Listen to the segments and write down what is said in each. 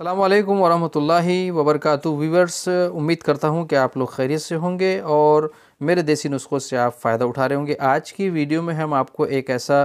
अल्लाम वरहि वबरकत वीवर्स उम्मीद करता हूँ कि आप लोग खैरियत से होंगे और मेरे देसी नुस्खों से आप फ़ायदा उठा रहे होंगे आज की वीडियो में हम आपको एक ऐसा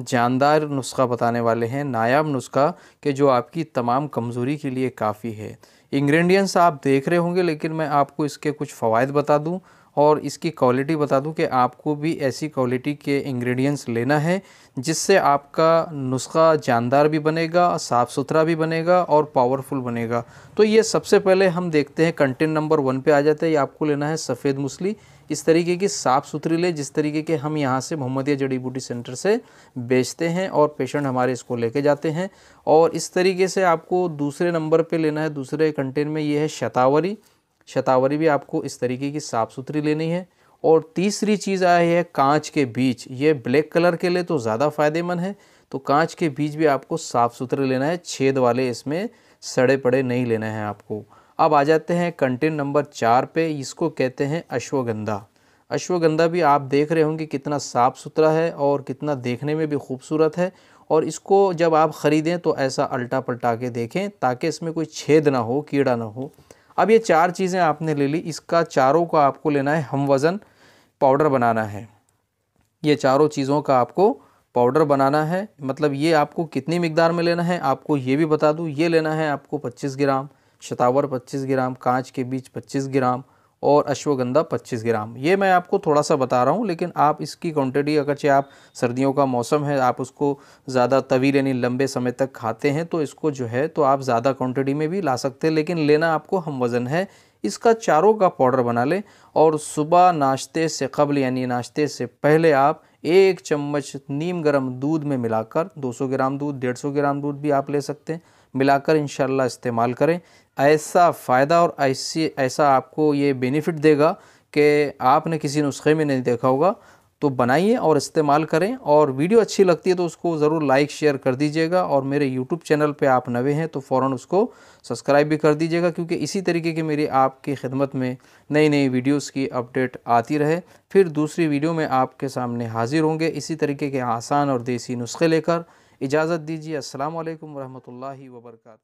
जानदार नुस्खा बताने वाले हैं नायाब नुस्खा कि जो आपकी तमाम कमज़ोरी के लिए काफ़ी है इंग्रेडिएंट्स आप देख रहे होंगे लेकिन मैं आपको इसके कुछ फ़वाद बता दूँ और इसकी क्वालिटी बता दूं कि आपको भी ऐसी क्वालिटी के इंग्रेडिएंट्स लेना है जिससे आपका नुस्खा जानदार भी बनेगा साफ़ सुथरा भी बनेगा और पावरफुल बनेगा तो ये सबसे पहले हम देखते हैं कंटेंट नंबर वन पे आ जाते हैं ये आपको लेना है सफ़ेद मूसली इस तरीके की साफ़ सुथरी ले जिस तरीके के हम यहाँ से मोहम्मदिया जड़ी बूटी सेंटर से बेचते हैं और पेशेंट हमारे इसको लेके जाते हैं और इस तरीके से आपको दूसरे नंबर पे लेना है दूसरे कंटेन में ये है शतावरी शतावरी भी आपको इस तरीके की साफ़ सुथरी लेनी है और तीसरी चीज़ आई है कांच के बीज ये ब्लैक कलर के लिए तो ज़्यादा फ़ायदेमंद है तो कांच के बीज भी आपको साफ़ सुथरे लेना है छेद वाले इसमें सड़े पड़े नहीं लेना है आपको अब आ जाते हैं कंटेन नंबर चार पे इसको कहते हैं अश्वगंधा अश्वगंधा भी आप देख रहे होंगे कितना साफ़ सुथरा है और कितना देखने में भी खूबसूरत है और इसको जब आप ख़रीदें तो ऐसा अल्टा पलटा के देखें ताकि इसमें कोई छेद ना हो कीड़ा ना हो अब ये चार चीज़ें आपने ले ली इसका चारों का आपको लेना है हम वज़न पाउडर बनाना है ये चारों चीज़ों का आपको पाउडर बनाना है मतलब ये आपको कितनी मकदार में लेना है आपको ये भी बता दूँ ये लेना है आपको 25 ग्राम शतावर 25 ग्राम कांच के बीज 25 ग्राम और अश्वगंधा 25 ग्राम ये मैं आपको थोड़ा सा बता रहा हूँ लेकिन आप इसकी क्वांटिटी चाहे आप सर्दियों का मौसम है आप उसको ज़्यादा तवील यानी लंबे समय तक खाते हैं तो इसको जो है तो आप ज़्यादा क्वांटिटी में भी ला सकते हैं लेकिन लेना आपको हम वज़न है इसका चारों का पाउडर बना लें और सुबह नाश्ते से कबल यानी नाश्ते से पहले आप एक चम्मच नीम गर्म दूध में मिलाकर दो ग्राम दूध डेढ़ ग्राम दूध भी आप ले सकते हैं मिलाकर इन इस्तेमाल करें ऐसा फ़ायदा और ऐसी ऐसा आपको ये बेनिफिट देगा कि आपने किसी नुस्खे में नहीं देखा होगा तो बनाइए और इस्तेमाल करें और वीडियो अच्छी लगती है तो उसको ज़रूर लाइक शेयर कर दीजिएगा और मेरे यूट्यूब चैनल पे आप नवे हैं तो फ़ौर उसको सब्सक्राइब भी कर दीजिएगा क्योंकि इसी तरीके की मेरी आपकी खिदमत में नई नई वीडियोस की अपडेट आती रहे फिर दूसरी वीडियो में आपके सामने हाज़िर होंगे इसी तरीके के आसान और देसी नुस्खे लेकर इजाज़त दीजिए असल वरहमल वर्का